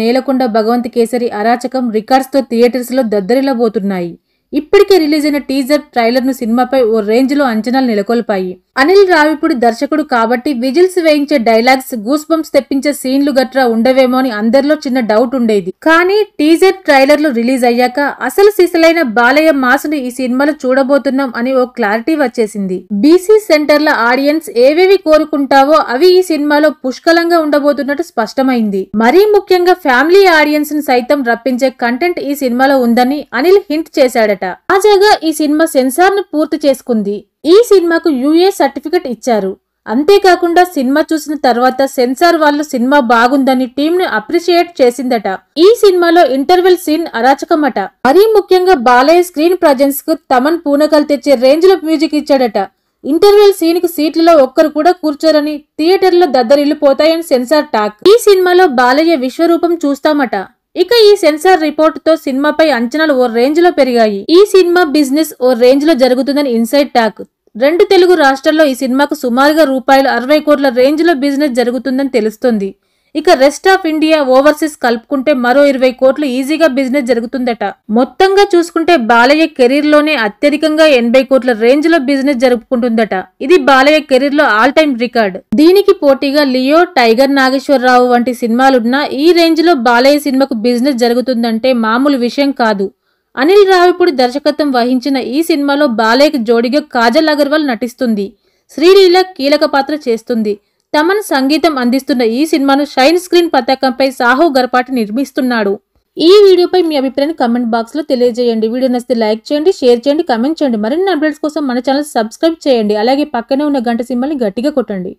నేలకొండ భగవంత్ కేసరి అరాచకం రికార్డ్స్తో థియేటర్స్లో దద్దరిల్లబోతున్నాయి ఇప్పటికే రిలీజ్ అయిన టీజర్ ట్రైలర్ ను సినిమాపై ఓ రేంజ్ లో అంచనాలు నెలకొల్పాయి అనిల్ రావిపుడి దర్శకుడు కాబట్టి విజిల్స్ వేయించే డైలాగ్స్ గూస్ బంప్స్ తెప్పించే సీన్లు గట్రా ఉండవేమో అని అందరిలో చిన్న డౌట్ ఉండేది కానీ టీజర్ ట్రైలర్లు రిలీజ్ అయ్యాక అసలు సీసలైన బాలయ్య మాస్ ను ఈ సినిమాలో చూడబోతున్నాం అని ఓ క్లారిటీ వచ్చేసింది బీసీ ల ఆడియన్స్ ఏవేవి కోరుకుంటావో అవి ఈ సినిమాలో పుష్కలంగా ఉండబోతున్నట్టు స్పష్టమైంది మరీ ముఖ్యంగా ఫ్యామిలీ ఆడియన్స్ ను సైతం రప్పించే కంటెంట్ ఈ సినిమాలో ఉందని అనిల్ హింట్ చేశాడట చేశారట తాజాగా ఈ సినిమా సెన్సార్ ను పూర్తి చేసుకుంది ఈ సినిమాకు యుఏ సర్టిఫికెట్ ఇచ్చారు అంతేకాకుండా సినిమా చూసిన తర్వాత సెన్సార్ వాళ్ళు సినిమా బాగుందని టీమ్ ను అప్రిషియేట్ చేసిందట ఈ సినిమాలో ఇంటర్వెల్ సీన్ అరాచకమట మరీ ముఖ్యంగా బాలయ్య స్క్రీన్ ప్రజెన్స్ కు తమన్ పూనకల్ తెచ్చే రేంజ్ లో మ్యూజిక్ ఇచ్చాడట ఇంటర్వెల్ సీన్ కు సీట్లలో ఒక్కరు కూడా కూర్చోరని థియేటర్లో దద్దరిల్లు పోతాయని సెన్సార్ టాక్ ఈ సినిమాలో బాలయ్య విశ్వరూపం చూస్తామట ఇక ఈ సెన్సార్ రిపోర్ట్ తో సినిమాపై అంచనాలు ఓ రేంజ్ లో పెరిగాయి ఈ సినిమా బిజినెస్ ఓ రేంజ్ లో జరుగుతుందని ఇన్సైడ్ టాక్ రెండు తెలుగు రాష్ట్రాల్లో ఈ సినిమాకు సుమారుగా రూపాయలు అరవై కోట్ల రేంజ్ లో బిజినెస్ జరుగుతుందని తెలుస్తుంది ఇక రెస్ట్ ఆఫ్ ఇండియా ఓవర్సీస్ కలుపుకుంటే మరో ఇరవై కోట్లు ఈజీగా బిజినెస్ జరుగుతుందట మొత్తంగా చూసుకుంటే బాలయ్య కెరీర్ లోనే అత్యధికంగా ఎనభై కోట్ల రేంజ్ లో బిజినెస్ జరుపుకుంటుందట ఇది బాలయ్య కెరీర్ లో ఆల్ టైమ్ రికార్డ్ దీనికి పోటీగా లియో టైగర్ నాగేశ్వరరావు వంటి సినిమాలున్నా ఈ రేంజ్ లో బాలయ్య సినిమాకు బిజినెస్ జరుగుతుందంటే మామూలు విషయం కాదు అనిల్ రావిపూడి దర్శకత్వం వహించిన ఈ సినిమాలో బాలయ్యకు జోడిగా కాజల్ అగర్వాల్ నటిస్తుంది శ్రీలీల కీలక పాత్ర చేస్తుంది తమన్ సంగీతం అందిస్తున్న ఈ సినిమాను షైన్ స్క్రీన్ పతాకంపై సాహో గర్పాటి నిర్మిస్తున్నాడు ఈ వీడియోపై మీ అభిప్రాయం కమెంట్ బాక్స్లో తెలియజేయండి వీడియో నచ్చితే లైక్ చేయండి షేర్ చేయండి కమెంట్ చేయండి మరిన్ని అప్డేట్స్ కోసం మన ఛానల్ సబ్స్క్రైబ్ చేయండి అలాగే పక్కనే ఉన్న గంట సింబల్ని గట్టిగా కొట్టండి